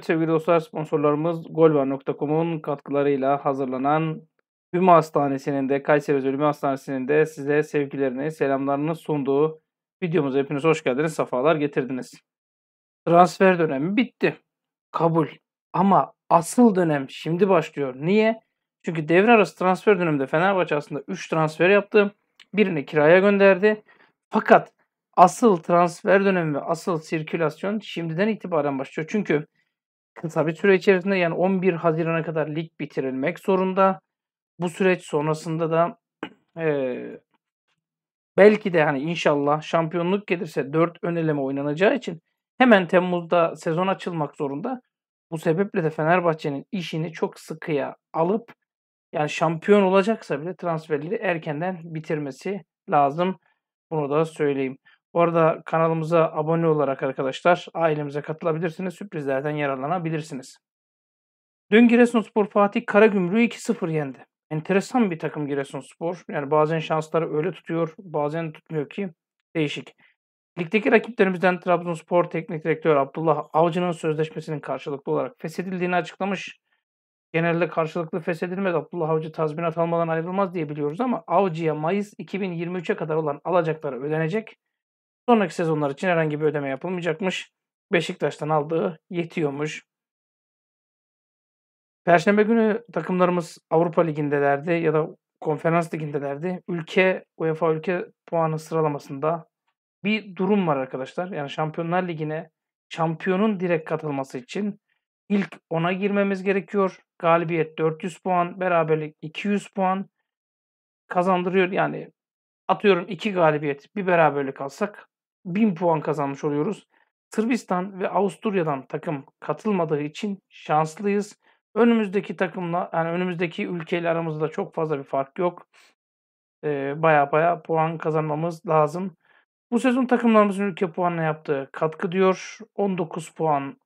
Evet sevgili dostlar sponsorlarımız golva.com'un katkılarıyla hazırlanan Ümmü Hastanesi'nin de Kayseri Özel Hastanesi'nin de size sevgilerini, selamlarını sunduğu videomuza hepiniz hoş geldiniz, sefalar getirdiniz. Transfer dönemi bitti. Kabul. Ama asıl dönem şimdi başlıyor. Niye? Çünkü devre arası transfer döneminde Fenerbahçe aslında 3 transfer yaptı. Birini kiraya gönderdi. Fakat asıl transfer dönemi ve asıl sirkülasyon şimdiden itibaren başlıyor. Çünkü kısa bir süre içerisinde yani 11 Haziran'a kadar lig bitirilmek zorunda. Bu süreç sonrasında da e, belki de hani inşallah şampiyonluk gelirse 4 ön eleme oynanacağı için hemen Temmuz'da sezon açılmak zorunda. Bu sebeple de Fenerbahçe'nin işini çok sıkıya alıp yani şampiyon olacaksa bile transferleri erkenden bitirmesi lazım. Bunu da söyleyeyim. Bu arada kanalımıza abone olarak arkadaşlar ailemize katılabilirsiniz. Sürprizlerden yararlanabilirsiniz. Dün Giresunspor Fatih Karagümrük'ü 2-0 yendi. Enteresan bir takım Giresunspor. Yani bazen şansları öyle tutuyor, bazen tutmuyor ki değişik. Ligdeki rakiplerimizden Trabzonspor Teknik direktör Abdullah Avcı'nın sözleşmesinin karşılıklı olarak feshedildiğini açıklamış. Genelde karşılıklı feshedilmez. Abdullah Avcı tazminat almadan ayrılmaz diye biliyoruz ama Avcı'ya Mayıs 2023'e kadar olan alacakları ödenecek. Sonraki sezonlar için herhangi bir ödeme yapılmayacakmış. Beşiktaş'tan aldığı yetiyormuş. Perşembe günü takımlarımız Avrupa Ligi'ndelerdi ya da Konferans Ligi'ndelerdi. Ülke UEFA ülke puanı sıralamasında bir durum var arkadaşlar. Yani Şampiyonlar Ligi'ne şampiyonun direkt katılması için ilk 10'a girmemiz gerekiyor. Galibiyet 400 puan, beraberlik 200 puan kazandırıyor. Yani atıyorum 2 galibiyet, bir beraberlik alsak 1000 puan kazanmış oluyoruz. Sırbistan ve Avusturya'dan takım katılmadığı için şanslıyız. Önümüzdeki takımla yani önümüzdeki ülkeyle aramızda çok fazla bir fark yok. Baya baya puan kazanmamız lazım. Bu sezon takımlarımızın ülke puanına yaptığı katkı diyor. 19 puan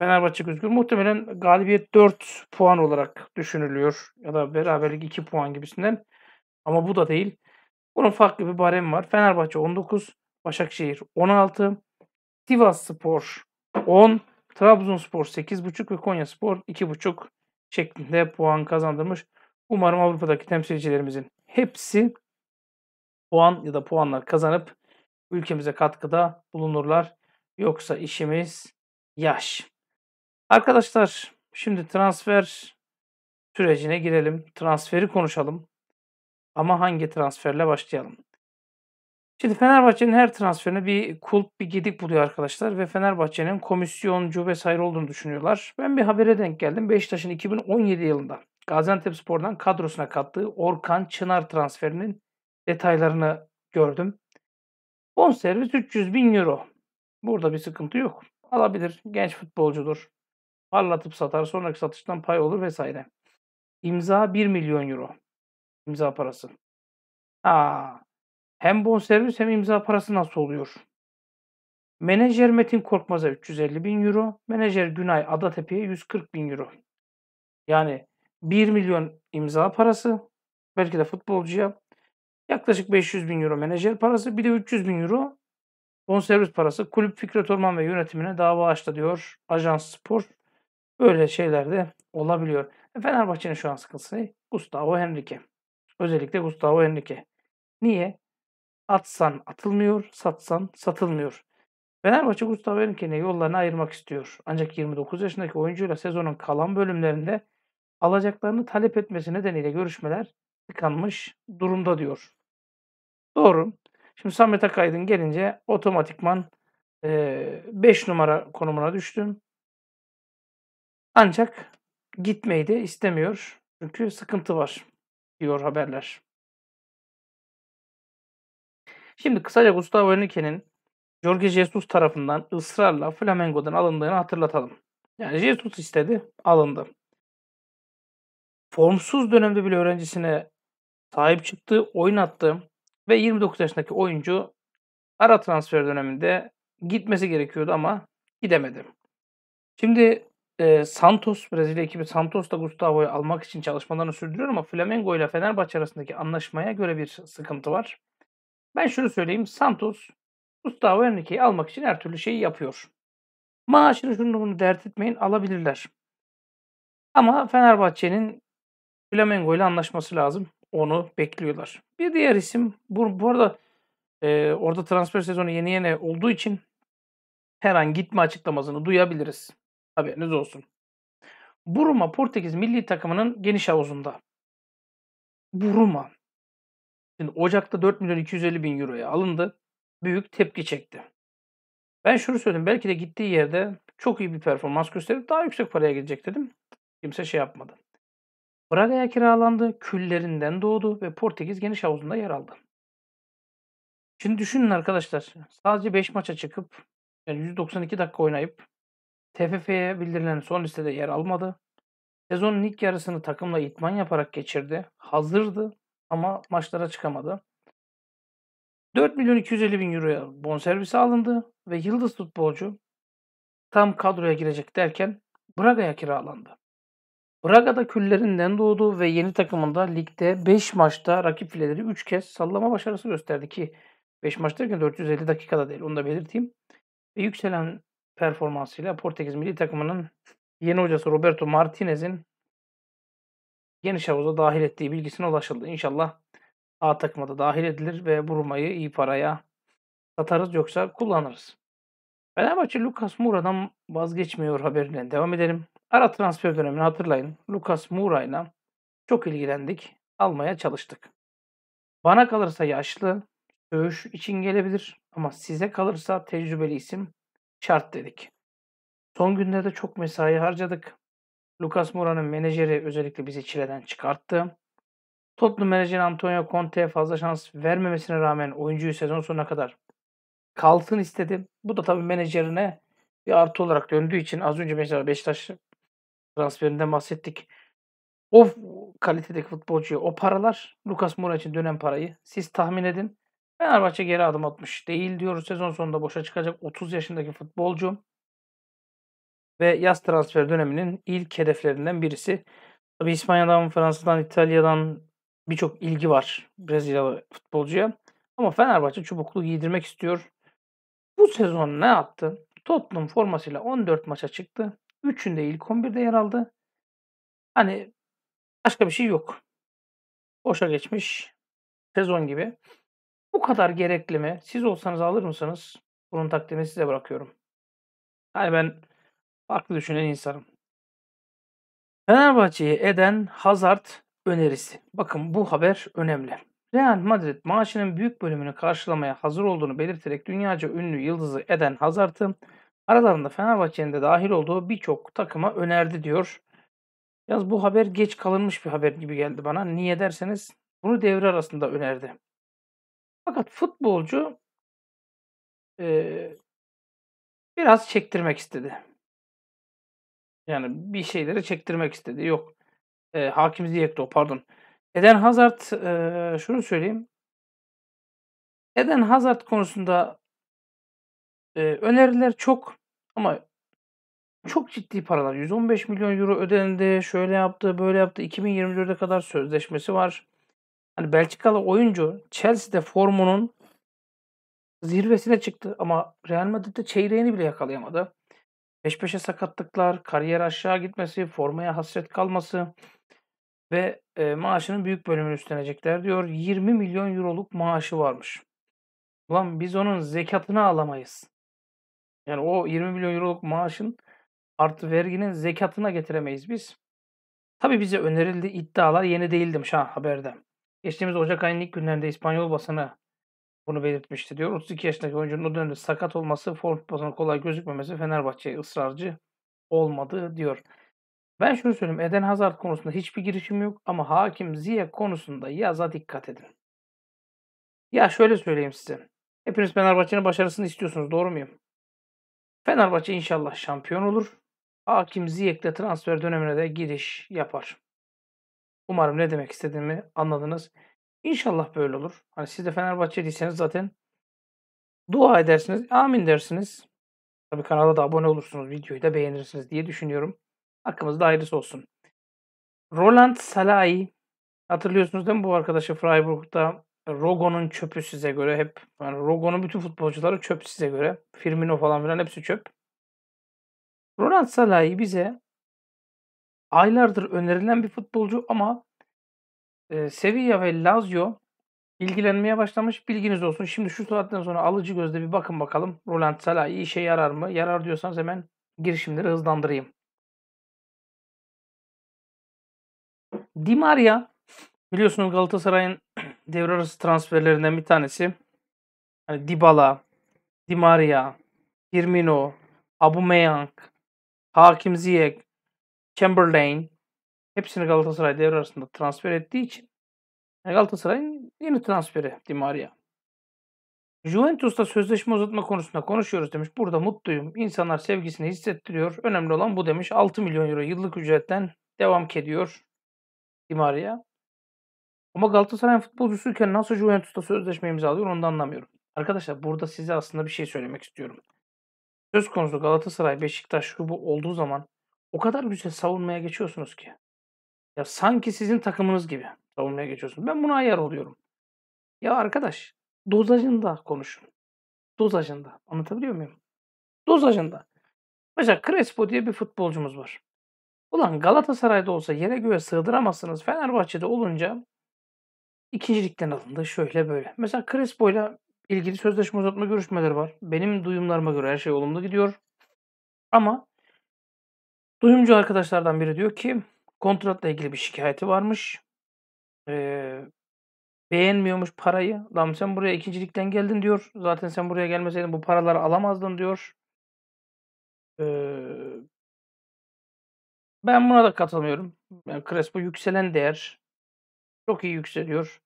Fenerbahçe gözüküyor. Muhtemelen galibiyet 4 puan olarak düşünülüyor. Ya da beraberlik 2 puan gibisinden. Ama bu da değil. Bunun farklı bir baremi var. Fenerbahçe 19, Başakşehir 16, Sivas Spor 10, Trabzonspor 8.5 ve Konya Spor 2.5 şeklinde puan kazandırmış. Umarım Avrupa'daki temsilcilerimizin hepsi puan ya da puanlar kazanıp ülkemize katkıda bulunurlar. Yoksa işimiz yaş. Arkadaşlar şimdi transfer sürecine girelim. Transferi konuşalım. Ama hangi transferle başlayalım? Şimdi Fenerbahçe'nin her transferine bir kulp, bir gedik buluyor arkadaşlar ve Fenerbahçe'nin komisyoncu vesaire olduğunu düşünüyorlar. Ben bir habere denk geldim. Beşiktaş'ın 2017 yılında Gaziantepspor'dan kadrosuna kattığı Orkan Çınar transferinin detaylarını gördüm. Bonservis 300 bin euro. Burada bir sıkıntı yok. Alabilir. Genç futbolcudur. Parlatıp satar. Sonraki satıştan pay olur vesaire. İmza 1 milyon euro. İmza parası. Aa, hem bonservis hem imza parası nasıl oluyor? Menajer Metin Korkmaz'a 350 bin euro. Menajer Günay Adatepe'ye 140 bin euro. Yani 1 milyon imza parası. Belki de futbolcuya yaklaşık 500 bin euro menajer parası. Bir de 300 bin euro bonservis parası. Kulüp Fikret Orman ve yönetimine dava açtı diyor Ajans Spor. Böyle şeyler de olabiliyor. E, Fenerbahçe'nin şu an sıkıntısı Gustavo Henrique. Özellikle Gustavo Henrique. Niye? Atsan atılmıyor, satsan satılmıyor. Fenerbahçe Gustavo Henrique'nin yollarını ayırmak istiyor. Ancak 29 yaşındaki oyuncuyla sezonun kalan bölümlerinde alacaklarını talep etmesi nedeniyle görüşmeler tıkanmış durumda diyor. Doğru. Şimdi Samet Akaydın gelince otomatikman 5 e, numara konumuna düştüm. Ancak gitmeyi de istemiyor. Çünkü sıkıntı var diyor haberler. Şimdi kısaca Gustavo Henrique'nin Jorge Jesus tarafından ısrarla Flamengo'dan alındığını hatırlatalım. Yani Jesus istedi, alındı. Formsuz dönemde bile öğrencisine sahip çıktı, oynattı ve 29 yaşındaki oyuncu ara transfer döneminde gitmesi gerekiyordu ama gidemedi. Şimdi e, Santos, Brezilya ekibi Santos da Gustavo'yu almak için çalışmalarını sürdürüyor ama Flamengo ile Fenerbahçe arasındaki anlaşmaya göre bir sıkıntı var. Ben şunu söyleyeyim. Santos Gustavo Henrique'yi almak için her türlü şeyi yapıyor. Maaşını şunu bunu dert etmeyin alabilirler. Ama Fenerbahçe'nin Flamengo ile anlaşması lazım. Onu bekliyorlar. Bir diğer isim bu, bu arada e, orada transfer sezonu yeni yeni olduğu için her an gitme açıklamasını duyabiliriz. Haberiniz olsun. Buruma Portekiz milli takımının geniş havuzunda. Buruma. Şimdi Ocak'ta 4 milyon 250 bin euroya alındı. Büyük tepki çekti. Ben şunu söyledim. Belki de gittiği yerde çok iyi bir performans gösterip daha yüksek paraya gidecek dedim. Kimse şey yapmadı. Braga'ya kiralandı, küllerinden doğdu ve Portekiz geniş havuzunda yer aldı. Şimdi düşünün arkadaşlar. Sadece 5 maça çıkıp yani 192 dakika oynayıp TFF'ye bildirilen son listede yer almadı. Sezonun ilk yarısını takımla itman yaparak geçirdi. Hazırdı ama maçlara çıkamadı. 4 milyon 250 bin euroya bonservisi alındı ve yıldız futbolcu tam kadroya girecek derken Braga'ya kiralandı. Braga'da küllerinden doğdu ve yeni takımında ligde 5 maçta rakip fileleri 3 kez sallama başarısı gösterdi ki 5 maç derken 450 dakikada değil onu da belirteyim. Ve yükselen performansıyla Portekiz milli takımının yeni hocası Roberto Martinez'in geniş havuza dahil ettiği bilgisine ulaşıldı. İnşallah A takıma da dahil edilir ve Burma'yı iyi paraya satarız yoksa kullanırız. Fenerbahçe Lucas Moura'dan vazgeçmiyor haberine devam edelim. Ara transfer dönemini hatırlayın. Lucas Moura'yla çok ilgilendik, almaya çalıştık. Bana kalırsa yaşlı, dövüş için gelebilir ama size kalırsa tecrübeli isim şart dedik. Son günlerde çok mesai harcadık. Lucas Moura'nın menajeri özellikle bizi çileden çıkarttı. Tottenham menajeri Antonio Conte fazla şans vermemesine rağmen oyuncuyu sezon sonuna kadar kalsın istedi. Bu da tabii menajerine bir artı olarak döndüğü için az önce mesela Beşiktaş transferinden bahsettik. O kalitedeki futbolcuya o paralar Lucas Moura için dönen parayı siz tahmin edin. Fenerbahçe geri adım atmış değil diyoruz. Sezon sonunda boşa çıkacak 30 yaşındaki futbolcu ve yaz transfer döneminin ilk hedeflerinden birisi. Tabi İspanya'dan, Fransa'dan, İtalya'dan birçok ilgi var Brezilyalı futbolcuya. Ama Fenerbahçe çubuklu giydirmek istiyor. Bu sezon ne yaptı? Tottenham formasıyla 14 maça çıktı. Üçünde ilk 11'de yer aldı. Hani başka bir şey yok. Boşa geçmiş sezon gibi. Bu kadar gerekli mi? Siz olsanız alır mısınız? Bunun takdirini size bırakıyorum. Yani ben Farklı düşünen insanım. Fenerbahçe'ye eden Hazard önerisi. Bakın bu haber önemli. Real Madrid maaşının büyük bölümünü karşılamaya hazır olduğunu belirterek dünyaca ünlü yıldızı Eden Hazard'ı aralarında Fenerbahçe'nin de dahil olduğu birçok takıma önerdi diyor. Yaz bu haber geç kalınmış bir haber gibi geldi bana. Niye derseniz bunu devre arasında önerdi. Fakat futbolcu e, biraz çektirmek istedi. Yani bir şeyleri çektirmek istedi. Yok. E, Hakim Ziyekto pardon. Eden Hazard e, şunu söyleyeyim. Eden Hazard konusunda e, öneriler çok ama çok ciddi paralar. 115 milyon euro ödendi. Şöyle yaptı, böyle yaptı. 2024'e kadar sözleşmesi var. Hani Belçikalı oyuncu Chelsea'de formunun zirvesine çıktı ama Real Madrid'de çeyreğini bile yakalayamadı. Peş peşe sakatlıklar, kariyer aşağı gitmesi, formaya hasret kalması ve e, maaşının büyük bölümünü üstlenecekler diyor. 20 milyon euroluk maaşı varmış. Ulan biz onun zekatını alamayız. Yani o 20 milyon euroluk maaşın artı verginin zekatına getiremeyiz biz. Tabi bize önerildi iddialar yeni değildim ha haberde. Geçtiğimiz Ocak ayının ilk günlerinde İspanyol basını bunu belirtmişti diyor. 32 yaşındaki oyuncunun o dönemde sakat olması, form tutmasına kolay gözükmemesi Fenerbahçe'ye ısrarcı olmadı diyor. Ben şunu söyleyeyim. Eden Hazard konusunda hiçbir girişim yok ama Hakim Ziyech konusunda yaza dikkat edin. Ya şöyle söyleyeyim size. Hepiniz Fenerbahçe'nin başarısını istiyorsunuz. Doğru muyum? Fenerbahçe inşallah şampiyon olur. Hakim Ziyech'le transfer dönemine de giriş yapar. Umarım ne demek istediğimi anladınız. İnşallah böyle olur. Hani siz de Fenerbahçeliyseniz zaten dua edersiniz, amin dersiniz. Tabi kanala da abone olursunuz, videoyu da beğenirsiniz diye düşünüyorum. Hakkımızda hayırlısı olsun. Roland Salai hatırlıyorsunuz değil mi bu arkadaşı Freiburg'da Rogo'nun çöpü size göre hep yani Rogo'nun bütün futbolcuları çöp size göre. Firmino falan filan hepsi çöp. Roland Salai bize aylardır önerilen bir futbolcu ama Sevilla ve Lazio ilgilenmeye başlamış. Bilginiz olsun. Şimdi şu saatten sonra alıcı gözle bir bakın bakalım. Roland Salah işe yarar mı? Yarar diyorsanız hemen girişimleri hızlandırayım. Di Maria biliyorsunuz Galatasaray'ın devre arası transferlerinden bir tanesi. Hani Dybala, Di Maria, Firmino, Aubameyang, Hakim Ziyech, Chamberlain hepsini Galatasaray devre arasında transfer ettiği için e, Galatasaray'ın yeni transferi Di Maria. Juventus'ta sözleşme uzatma konusunda konuşuyoruz demiş. Burada mutluyum. İnsanlar sevgisini hissettiriyor. Önemli olan bu demiş. 6 milyon euro yıllık ücretten devam ediyor Di Maria. Ama Galatasaray futbolcusuyken nasıl Juventus'ta sözleşme imzalıyor onu da anlamıyorum. Arkadaşlar burada size aslında bir şey söylemek istiyorum. Söz konusu Galatasaray Beşiktaş grubu olduğu zaman o kadar güzel savunmaya geçiyorsunuz ki. Ya sanki sizin takımınız gibi savunmaya geçiyorsun. Ben buna ayar oluyorum. Ya arkadaş dozajında konuşun. Dozajında. Anlatabiliyor muyum? Dozajında. Mesela Crespo diye bir futbolcumuz var. Ulan Galatasaray'da olsa yere göğe sığdıramazsınız. Fenerbahçe'de olunca ikincilikten alındı. Şöyle böyle. Mesela Crespo ile ilgili sözleşme uzatma görüşmeleri var. Benim duyumlarıma göre her şey olumlu gidiyor. Ama duyumcu arkadaşlardan biri diyor ki kontratla ilgili bir şikayeti varmış. Ee, beğenmiyormuş parayı. Lan sen buraya ikincilikten geldin diyor. Zaten sen buraya gelmeseydin bu paraları alamazdın diyor. Ee, ben buna da katılmıyorum. Yani Crespo yükselen değer. Çok iyi yükseliyor.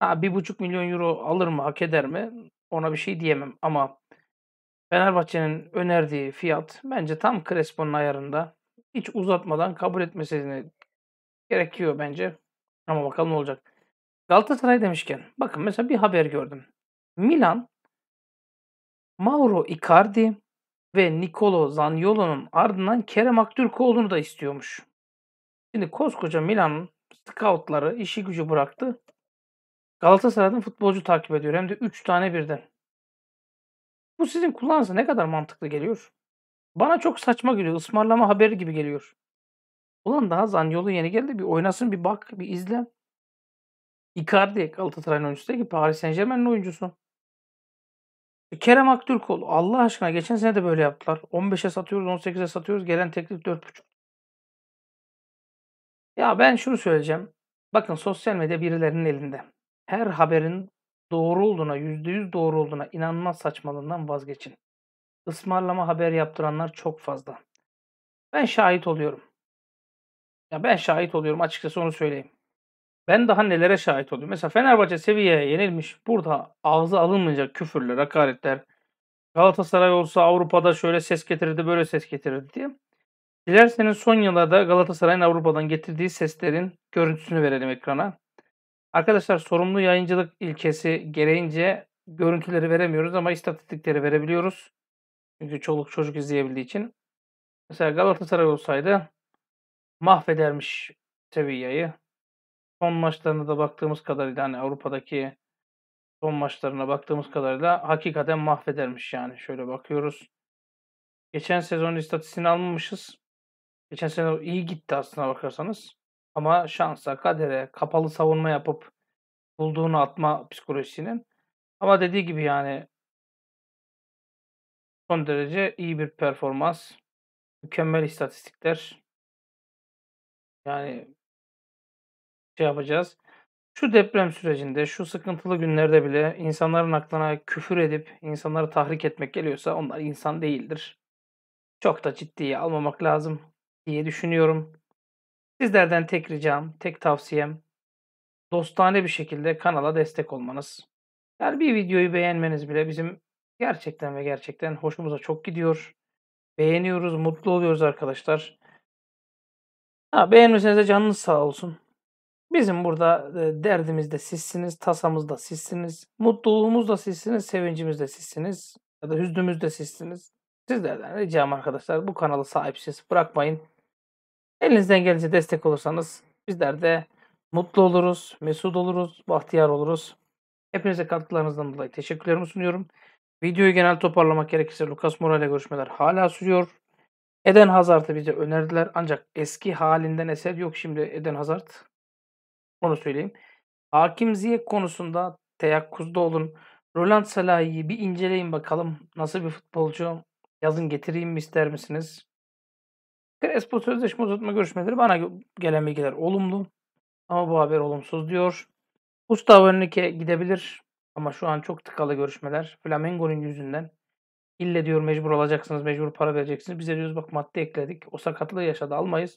Ha, bir buçuk milyon euro alır mı, hak eder mi? Ona bir şey diyemem ama Fenerbahçe'nin önerdiği fiyat bence tam Crespo'nun ayarında hiç uzatmadan kabul etmesini gerekiyor bence. Ama bakalım ne olacak. Galatasaray demişken bakın mesela bir haber gördüm. Milan Mauro Icardi ve Nicolo Zaniolo'nun ardından Kerem Aktürkoğlu'nu da istiyormuş. Şimdi koskoca Milan'ın scoutları işi gücü bıraktı. Galatasaray'dan futbolcu takip ediyor. Hem de 3 tane birden. Bu sizin kulağınıza ne kadar mantıklı geliyor? Bana çok saçma geliyor. Ismarlama haberi gibi geliyor. Ulan daha Zanyolu yeni geldi. Bir oynasın bir bak bir izle. Icardi Galatasaray'ın oyuncusu değil ki Paris Saint Germain'in oyuncusu. E, Kerem Aktürkoğlu Allah aşkına geçen sene de böyle yaptılar. 15'e satıyoruz 18'e satıyoruz gelen teklif 4.5. Ya ben şunu söyleyeceğim. Bakın sosyal medya birilerinin elinde. Her haberin doğru olduğuna, %100 doğru olduğuna inanma saçmalığından vazgeçin ısmarlama haber yaptıranlar çok fazla. Ben şahit oluyorum. Ya ben şahit oluyorum açıkçası onu söyleyeyim. Ben daha nelere şahit oluyorum. Mesela Fenerbahçe seviyeye yenilmiş. Burada ağzı alınmayacak küfürler, hakaretler. Galatasaray olsa Avrupa'da şöyle ses getirirdi, böyle ses getirirdi diye. Dilerseniz son yıllarda Galatasaray'ın Avrupa'dan getirdiği seslerin görüntüsünü verelim ekrana. Arkadaşlar sorumlu yayıncılık ilkesi gereğince görüntüleri veremiyoruz ama istatistikleri verebiliyoruz. Çünkü çoluk çocuk izleyebildiği için. Mesela Galatasaray olsaydı mahvedermiş Sevilla'yı. Son maçlarına da baktığımız kadarıyla hani Avrupa'daki son maçlarına baktığımız kadarıyla hakikaten mahvedermiş yani. Şöyle bakıyoruz. Geçen sezon istatistiğini almamışız. Geçen sene iyi gitti aslına bakarsanız. Ama şansa, kadere, kapalı savunma yapıp bulduğunu atma psikolojisinin. Ama dediği gibi yani son derece iyi bir performans. Mükemmel istatistikler. Yani şey yapacağız. Şu deprem sürecinde, şu sıkıntılı günlerde bile insanların aklına küfür edip insanları tahrik etmek geliyorsa onlar insan değildir. Çok da ciddiye almamak lazım diye düşünüyorum. Sizlerden tek ricam, tek tavsiyem dostane bir şekilde kanala destek olmanız. Yani bir videoyu beğenmeniz bile bizim Gerçekten ve gerçekten hoşumuza çok gidiyor. Beğeniyoruz, mutlu oluyoruz arkadaşlar. Ha, beğenmişseniz de canınız sağ olsun. Bizim burada derdimiz de sizsiniz, tasamız da sizsiniz, mutluluğumuz da sizsiniz, sevincimiz de sizsiniz ya da hüznümüz de sizsiniz. Sizlerden ricam arkadaşlar bu kanalı sahipsiz bırakmayın. Elinizden gelince destek olursanız bizler de mutlu oluruz, mesut oluruz, bahtiyar oluruz. Hepinize katkılarınızdan dolayı teşekkürlerimi sunuyorum. Videoyu genel toparlamak gerekirse Lucas Moura ile görüşmeler hala sürüyor. Eden Hazard'ı bize önerdiler ancak eski halinden eser yok şimdi Eden Hazard. Onu söyleyeyim. Hakim Ziyech konusunda teyakkuzda olun. Roland Salah'yı bir inceleyin bakalım. Nasıl bir futbolcu? Yazın getireyim mi ister misiniz? Crespo sözleşme uzatma görüşmeleri bana gelen bilgiler olumlu. Ama bu haber olumsuz diyor. Gustavo Henrique gidebilir. Ama şu an çok tıkalı görüşmeler. Flamengo'nun yüzünden ille diyor mecbur olacaksınız, mecbur para vereceksiniz. Bize diyoruz bak madde ekledik. O sakatlığı yaşadı almayız.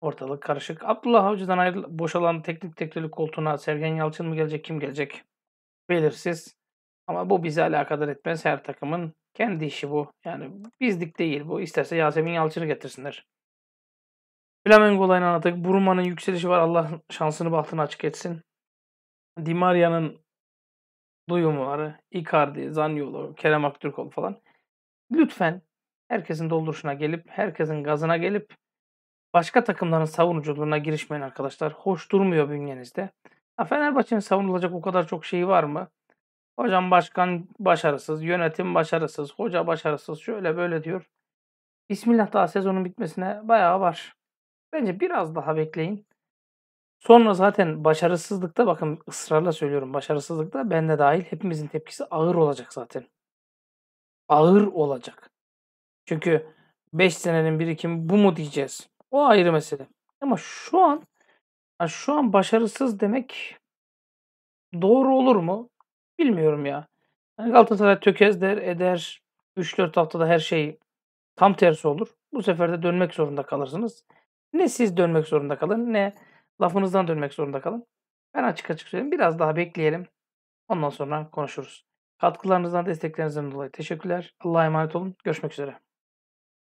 Ortalık karışık. Abdullah Avcı'dan ayrı boşalan teknik direktörlük koltuğuna Sergen Yalçın mı gelecek, kim gelecek? Belirsiz. Ama bu bizi alakadar etmez. Her takımın kendi işi bu. Yani bizlik değil bu. İsterse Yasemin Yalçın'ı getirsinler. Flamengo olayını anlattık. Buruma'nın yükselişi var. Allah şansını bahtını açık etsin. Di duyumları, Icardi, Zaniolo, Kerem Aktürkoğlu falan. Lütfen herkesin dolduruşuna gelip, herkesin gazına gelip başka takımların savunuculuğuna girişmeyin arkadaşlar. Hoş durmuyor bünyenizde. Ha, Fenerbahçe'nin savunulacak o kadar çok şeyi var mı? Hocam başkan başarısız, yönetim başarısız, hoca başarısız, şöyle böyle diyor. Bismillah daha sezonun bitmesine bayağı var. Bence biraz daha bekleyin. Sonra zaten başarısızlıkta bakın ısrarla söylüyorum başarısızlıkta ben de dahil hepimizin tepkisi ağır olacak zaten. Ağır olacak. Çünkü 5 senenin birikimi bu mu diyeceğiz? O ayrı mesele. Ama şu an şu an başarısız demek doğru olur mu? Bilmiyorum ya. Yani Galatasaray tökez der eder. 3-4 haftada her şey tam tersi olur. Bu sefer de dönmek zorunda kalırsınız. Ne siz dönmek zorunda kalın ne lafınızdan dönmek zorunda kalın. Ben açık açık söyleyeyim. Biraz daha bekleyelim. Ondan sonra konuşuruz. Katkılarınızdan, desteklerinizden dolayı teşekkürler. Allah'a emanet olun. Görüşmek üzere.